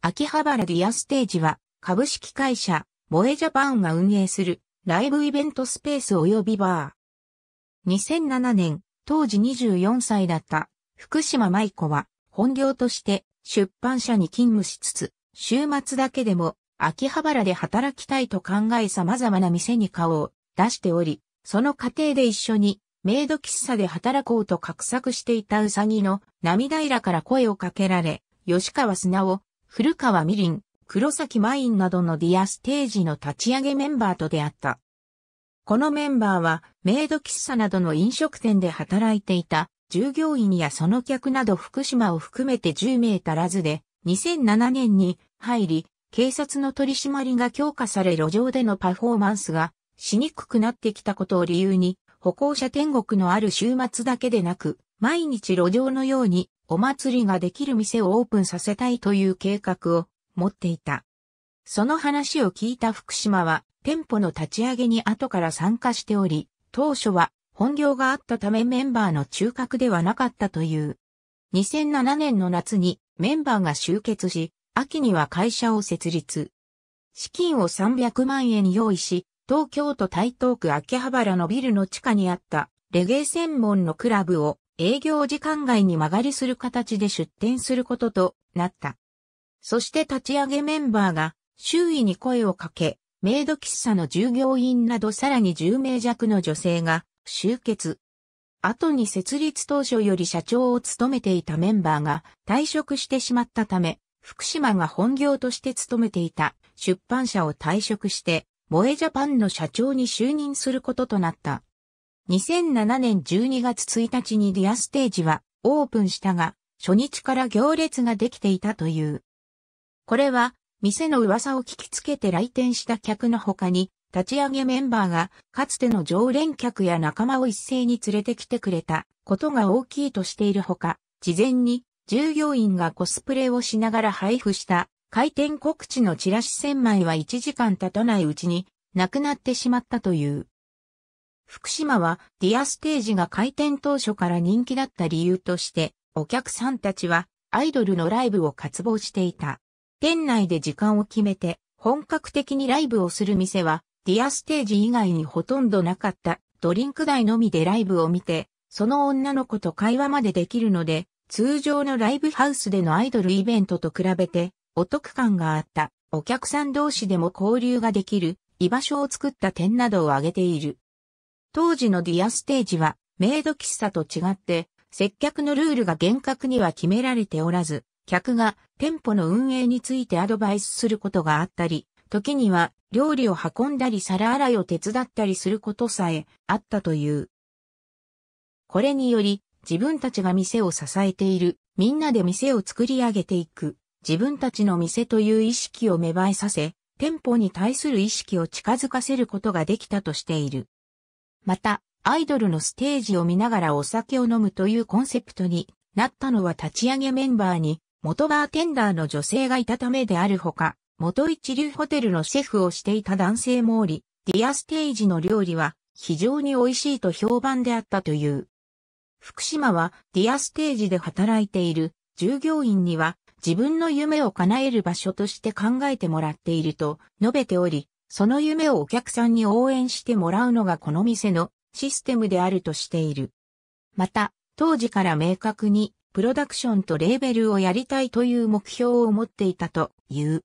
秋葉原ディアステージは、株式会社、萌えジャパンが運営する、ライブイベントスペース及びバー。2007年、当時24歳だった、福島舞子は、本業として出版社に勤務しつつ、週末だけでも秋葉原で働きたいと考え様々な店に顔を出しており、その過程で一緒にメイド喫茶で働こうと画策していたうさぎの涙平から声をかけられ、吉川砂を古川みりん、黒崎マインなどのディアステージの立ち上げメンバーと出会った。このメンバーは、メイド喫茶などの飲食店で働いていた、従業員やその客など福島を含めて10名足らずで、2007年に入り、警察の取り締まりが強化され路上でのパフォーマンスがしにくくなってきたことを理由に、歩行者天国のある週末だけでなく、毎日路上のようにお祭りができる店をオープンさせたいという計画を持っていた。その話を聞いた福島は店舗の立ち上げに後から参加しており、当初は本業があったためメンバーの中核ではなかったという。2007年の夏にメンバーが集結し、秋には会社を設立。資金を300万円用意し、東京都台東区秋葉原のビルの地下にあったレゲエ専門のクラブを営業時間外に間借りする形で出店することとなった。そして立ち上げメンバーが周囲に声をかけ、メイド喫茶の従業員などさらに10名弱の女性が集結。後に設立当初より社長を務めていたメンバーが退職してしまったため、福島が本業として勤めていた出版社を退職して、萌えジャパンの社長に就任することとなった。2007年12月1日にディアステージはオープンしたが、初日から行列ができていたという。これは、店の噂を聞きつけて来店した客の他に、立ち上げメンバーが、かつての常連客や仲間を一斉に連れてきてくれたことが大きいとしているほか、事前に従業員がコスプレをしながら配布した開店告知のチラシ1000枚は1時間経たないうちになくなってしまったという。福島はディアステージが開店当初から人気だった理由として、お客さんたちはアイドルのライブを渇望していた。店内で時間を決めて本格的にライブをする店はディアステージ以外にほとんどなかったドリンク代のみでライブを見て、その女の子と会話までできるので、通常のライブハウスでのアイドルイベントと比べてお得感があった。お客さん同士でも交流ができる居場所を作った点などを挙げている。当時のディアステージは、メイド喫茶と違って、接客のルールが厳格には決められておらず、客が店舗の運営についてアドバイスすることがあったり、時には料理を運んだり皿洗いを手伝ったりすることさえあったという。これにより、自分たちが店を支えている、みんなで店を作り上げていく、自分たちの店という意識を芽生えさせ、店舗に対する意識を近づかせることができたとしている。また、アイドルのステージを見ながらお酒を飲むというコンセプトになったのは立ち上げメンバーに元バーテンダーの女性がいたためであるほか、元一流ホテルのシェフをしていた男性もおり、ディアステージの料理は非常に美味しいと評判であったという。福島はディアステージで働いている従業員には自分の夢を叶える場所として考えてもらっていると述べており、その夢をお客さんに応援してもらうのがこの店のシステムであるとしている。また、当時から明確にプロダクションとレーベルをやりたいという目標を持っていたという。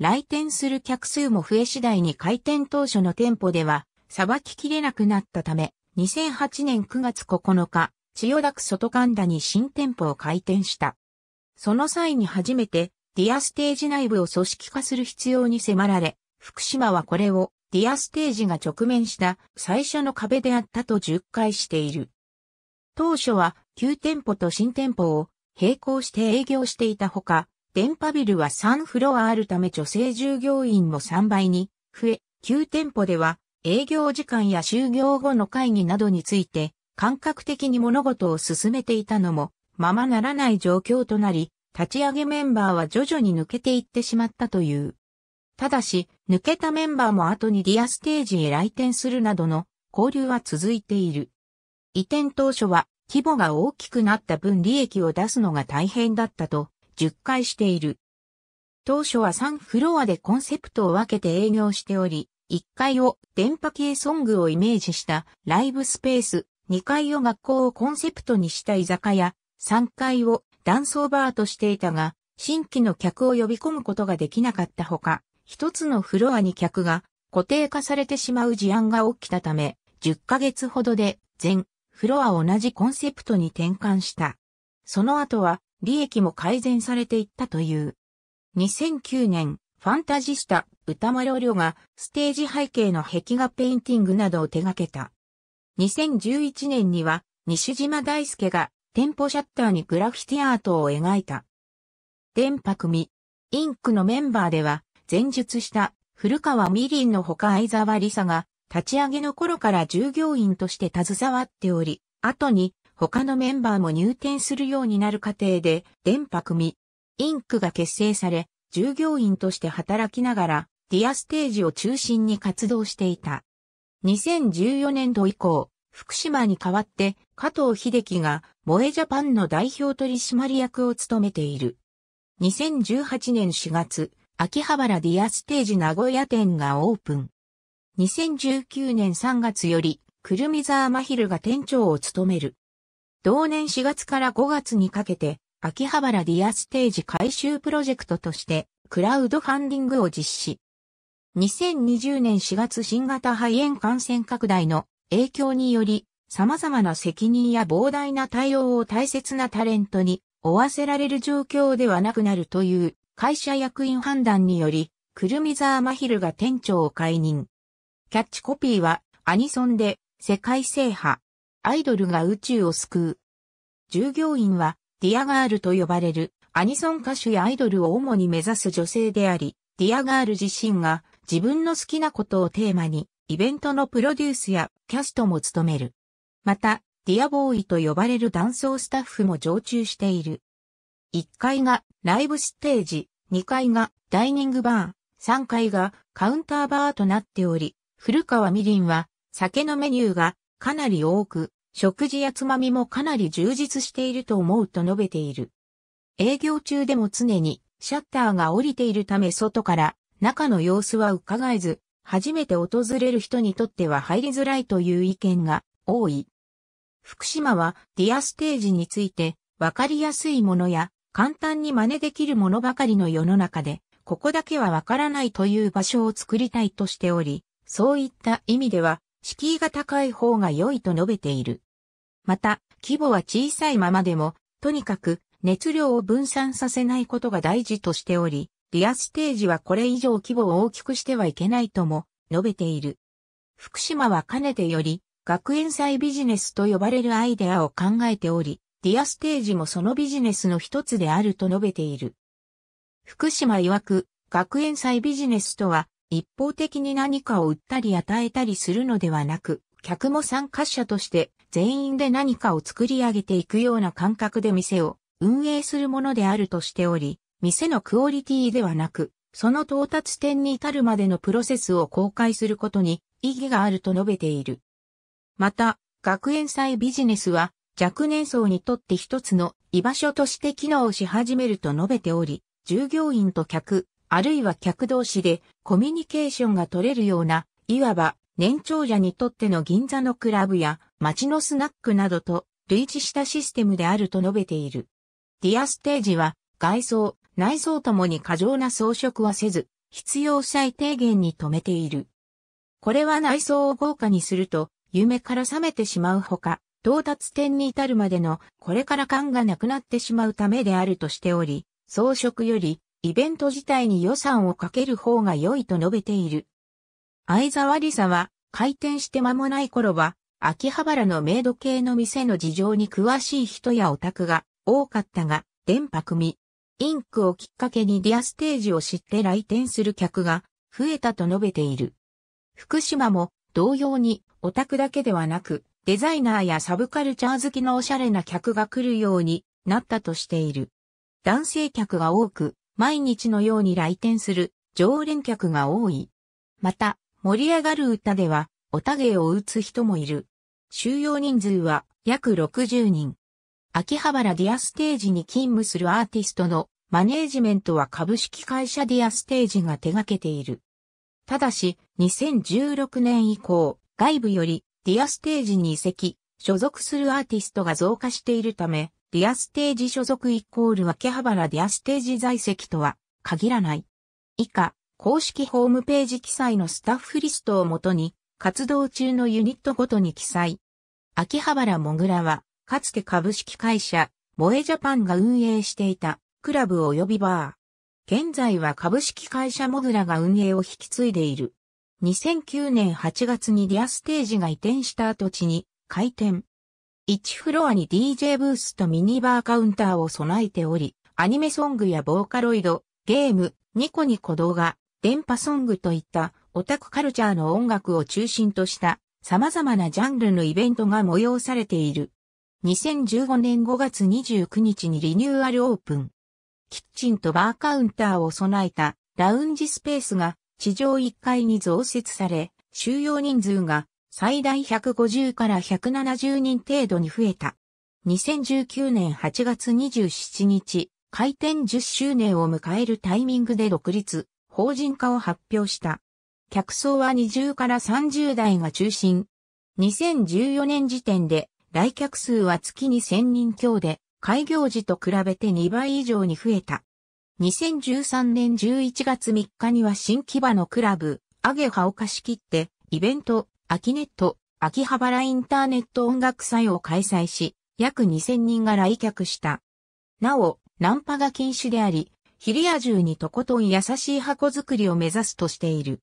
来店する客数も増え次第に開店当初の店舗では、さばききれなくなったため、2008年9月9日、千代田区外神田に新店舗を開店した。その際に初めて、ディアステージ内部を組織化する必要に迫られ、福島はこれをディアステージが直面した最初の壁であったと10回している。当初は旧店舗と新店舗を並行して営業していたほか、電波ビルは3フロアあるため女性従業員も3倍に増え、旧店舗では営業時間や就業後の会議などについて感覚的に物事を進めていたのもままならない状況となり、立ち上げメンバーは徐々に抜けていってしまったという。ただし、抜けたメンバーも後にディアステージへ来店するなどの交流は続いている。移転当初は規模が大きくなった分利益を出すのが大変だったと、10回している。当初は3フロアでコンセプトを分けて営業しており、1階を電波系ソングをイメージしたライブスペース、2階を学校をコンセプトにした居酒屋、3階をダンスオーバーとしていたが、新規の客を呼び込むことができなかったほか、一つのフロアに客が固定化されてしまう事案が起きたため、10ヶ月ほどで全フロア同じコンセプトに転換した。その後は利益も改善されていったという。2009年、ファンタジスタ、歌丸ョがステージ背景の壁画ペインティングなどを手掛けた。2011年には西島大輔が店舗シャッターにグラフィティアートを描いた。電波組、インクのメンバーでは前述した古川みりんのほか相沢理沙が立ち上げの頃から従業員として携わっており、後に他のメンバーも入店するようになる過程で電波組、インクが結成され、従業員として働きながら、ディアステージを中心に活動していた。2014年度以降、福島に代わって加藤秀樹が萌えジャパンの代表取締役を務めている。2018年4月、秋葉原ディアステージ名古屋店がオープン。2019年3月より、くるみ沢ー昼が店長を務める。同年4月から5月にかけて、秋葉原ディアステージ改修プロジェクトとして、クラウドファンディングを実施。2020年4月新型肺炎感染拡大の影響により、様々な責任や膨大な対応を大切なタレントに負わせられる状況ではなくなるという会社役員判断により、ルミザ沢マヒルが店長を解任。キャッチコピーは、アニソンで、世界制覇。アイドルが宇宙を救う。従業員は、ディアガールと呼ばれる、アニソン歌手やアイドルを主に目指す女性であり、ディアガール自身が自分の好きなことをテーマに、イベントのプロデュースやキャストも務める。また、ディアボーイと呼ばれる男装スタッフも常駐している。1階がライブステージ、2階がダイニングバー、3階がカウンターバーとなっており、古川みりんは酒のメニューがかなり多く、食事やつまみもかなり充実していると思うと述べている。営業中でも常にシャッターが降りているため外から中の様子は伺えず、初めて訪れる人にとっては入りづらいという意見が多い。福島はディアステージについて分かりやすいものや簡単に真似できるものばかりの世の中で、ここだけはわからないという場所を作りたいとしており、そういった意味では、敷居が高い方が良いと述べている。また、規模は小さいままでも、とにかく熱量を分散させないことが大事としており、リアステージはこれ以上規模を大きくしてはいけないとも述べている。福島はかねてより、学園祭ビジネスと呼ばれるアイデアを考えており、ディアステージもそのビジネスの一つであると述べている。福島曰く、学園祭ビジネスとは、一方的に何かを売ったり与えたりするのではなく、客も参加者として全員で何かを作り上げていくような感覚で店を運営するものであるとしており、店のクオリティではなく、その到達点に至るまでのプロセスを公開することに意義があると述べている。また、学園祭ビジネスは若年層にとって一つの居場所として機能し始めると述べており、従業員と客、あるいは客同士でコミュニケーションが取れるような、いわば年長者にとっての銀座のクラブや街のスナックなどと類似したシステムであると述べている。ディアステージは外装、内装ともに過剰な装飾はせず、必要最低限に止めている。これは内装を豪華にすると、夢から覚めてしまうほか、到達点に至るまでのこれから感がなくなってしまうためであるとしており、装飾よりイベント自体に予算をかける方が良いと述べている。相沢理沙は開店して間もない頃は、秋葉原のメイド系の店の事情に詳しい人やオタクが多かったが、電波組、インクをきっかけにディアステージを知って来店する客が増えたと述べている。福島も同様にオタクだけではなく、デザイナーやサブカルチャー好きのおしゃれな客が来るようになったとしている。男性客が多く、毎日のように来店する常連客が多い。また、盛り上がる歌では、おたげを打つ人もいる。収容人数は約60人。秋葉原ディアステージに勤務するアーティストのマネージメントは株式会社ディアステージが手掛けている。ただし、2016年以降、外部よりディアステージに移籍、所属するアーティストが増加しているため、ディアステージ所属イコール秋葉原ディアステージ在籍とは限らない。以下、公式ホームページ記載のスタッフリストをもとに、活動中のユニットごとに記載。秋葉原もぐらは、かつて株式会社、萌えジャパンが運営していた、クラブ及びバー。現在は株式会社モグラが運営を引き継いでいる。2009年8月にディアステージが移転した跡地に開店。1フロアに DJ ブースとミニバーカウンターを備えており、アニメソングやボーカロイド、ゲーム、ニコニコ動画、電波ソングといったオタクカルチャーの音楽を中心とした様々なジャンルのイベントが催されている。2015年5月29日にリニューアルオープン。キッチンとバーカウンターを備えたラウンジスペースが地上1階に増設され、収容人数が最大150から170人程度に増えた。2019年8月27日、開店10周年を迎えるタイミングで独立、法人化を発表した。客層は20から30代が中心。2014年時点で来客数は月に1000人強で、開業時と比べて2倍以上に増えた。2013年11月3日には新木場のクラブ、アゲハを貸し切って、イベント、アキネット、秋葉原インターネット音楽祭を開催し、約2000人が来客した。なお、ナンパが禁止であり、ヒリア中にとことん優しい箱作りを目指すとしている。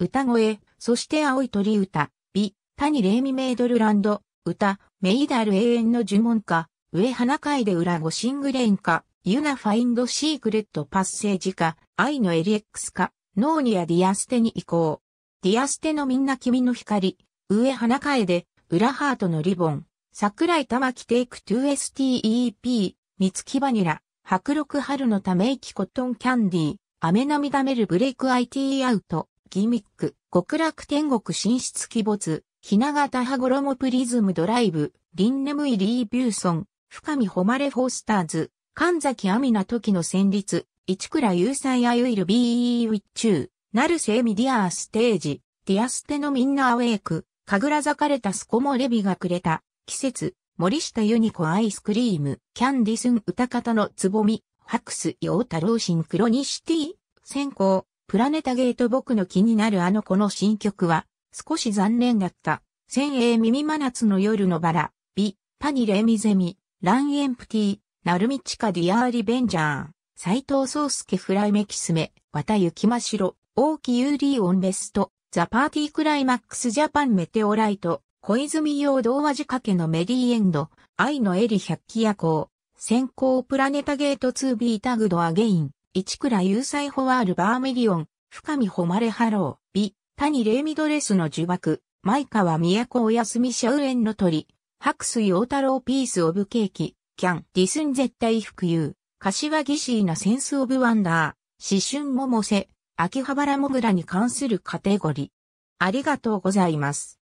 歌声、そして青い鳥歌、美、谷レイミメイドルランド、歌、メイダル永遠の呪文歌、上花会で裏ごシングレイン歌、ユナファインドシークレットパッセージか、愛のエリエックスか、ノーニアディアステに行こう。ディアステのみんな君の光、上花替えで、裏ハートのリボン、桜井玉木テイク 2STEP、三月バニラ、白六春のため息コットンキャンディー、雨涙めるブレイク IT アウト、ギミック、極楽天国進出鬼没、ひながたはプリズムドライブ、リンネムイリービューソン、深見誉れフォースターズ、神崎アミナ時の旋律、市倉優才あゆいる BE ウィッチュー、ナルセミディアーステージ、ディアステのみんなアウェイク、神楽かれたスコモレビがくれた、季節、森下ユニコアイスクリーム、キャンディスン歌方のつぼみ、ファクス、ヨータローシンクロニシティ、先行、プラネタゲート僕の気になるあの子の新曲は、少し残念だった。先鋭耳真夏の夜のバラ、ビ、パニレミゼミ、ランエンプティ、なるみちかディアーリベンジャー、斎藤宗介フライメキスメ、綿雪ましろ、大木ユーリーオンレスト、ザパーティークライマックスジャパンメテオライト、小泉洋童話仕掛けのメデーエンド、愛のエリ百鬼夜行、先行プラネタゲート2ータグドアゲイン、市倉有才ホワールバーメリオン、深見誉れハロー、美、谷レイミドレスの呪縛、舞川都お休みシャウエンの鳥、白水大太郎ピースオブケーキ、キャン、ディスン絶対服有、柏木シーナセンスオブワンダー、思春桃瀬、秋葉原モグラに関するカテゴリー。ありがとうございます。